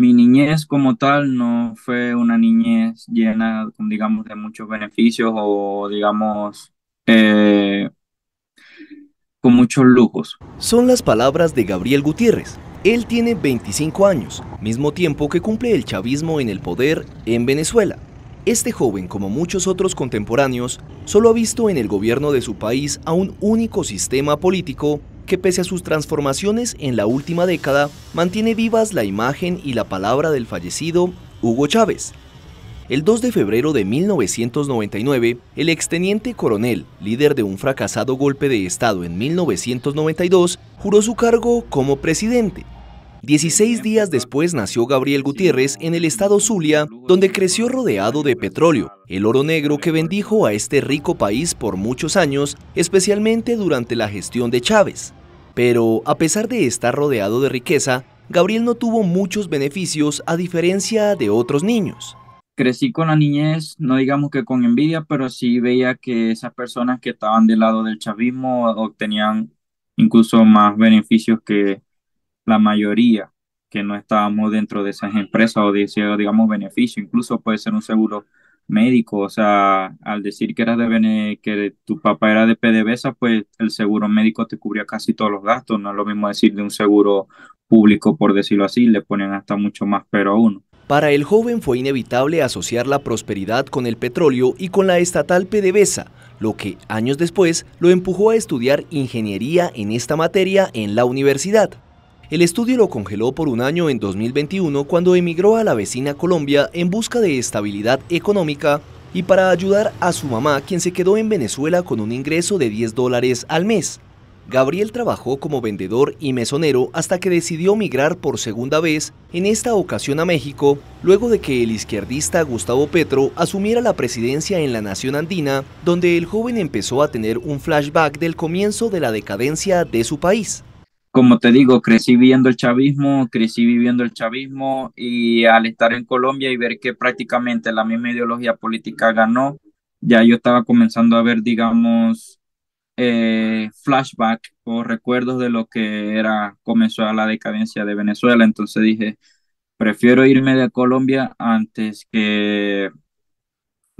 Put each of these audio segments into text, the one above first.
mi niñez como tal no fue una niñez llena, digamos, de muchos beneficios o, digamos, eh, con muchos lujos. Son las palabras de Gabriel Gutiérrez. Él tiene 25 años, mismo tiempo que cumple el chavismo en el poder en Venezuela. Este joven, como muchos otros contemporáneos, solo ha visto en el gobierno de su país a un único sistema político que pese a sus transformaciones en la última década, mantiene vivas la imagen y la palabra del fallecido Hugo Chávez. El 2 de febrero de 1999, el exteniente coronel, líder de un fracasado golpe de Estado en 1992, juró su cargo como presidente. 16 días después nació Gabriel Gutiérrez en el estado Zulia, donde creció rodeado de petróleo, el oro negro que bendijo a este rico país por muchos años, especialmente durante la gestión de Chávez. Pero a pesar de estar rodeado de riqueza, Gabriel no tuvo muchos beneficios a diferencia de otros niños. Crecí con la niñez, no digamos que con envidia, pero sí veía que esas personas que estaban del lado del chavismo obtenían incluso más beneficios que la mayoría que no estábamos dentro de esas empresas o de ese, digamos, beneficio. Incluso puede ser un seguro médico, o sea, al decir que, eras de que tu papá era de PDVSA, pues el seguro médico te cubría casi todos los gastos, no es lo mismo decir de un seguro público, por decirlo así, le ponen hasta mucho más pero a uno. Para el joven fue inevitable asociar la prosperidad con el petróleo y con la estatal PDVSA, lo que años después lo empujó a estudiar ingeniería en esta materia en la universidad. El estudio lo congeló por un año en 2021 cuando emigró a la vecina Colombia en busca de estabilidad económica y para ayudar a su mamá, quien se quedó en Venezuela con un ingreso de 10 dólares al mes. Gabriel trabajó como vendedor y mesonero hasta que decidió migrar por segunda vez, en esta ocasión a México, luego de que el izquierdista Gustavo Petro asumiera la presidencia en la nación andina, donde el joven empezó a tener un flashback del comienzo de la decadencia de su país como te digo, crecí viendo el chavismo, crecí viviendo el chavismo y al estar en Colombia y ver que prácticamente la misma ideología política ganó, ya yo estaba comenzando a ver, digamos, eh, flashback o recuerdos de lo que era, comenzó la decadencia de Venezuela. Entonces dije, prefiero irme de Colombia antes que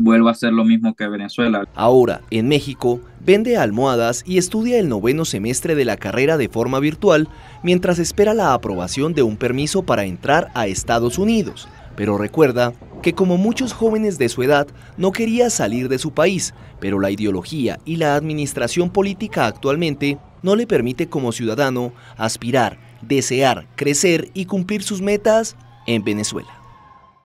Vuelvo a hacer lo mismo que Venezuela. Ahora, en México, vende almohadas y estudia el noveno semestre de la carrera de forma virtual mientras espera la aprobación de un permiso para entrar a Estados Unidos. Pero recuerda que como muchos jóvenes de su edad, no quería salir de su país, pero la ideología y la administración política actualmente no le permite como ciudadano aspirar, desear, crecer y cumplir sus metas en Venezuela.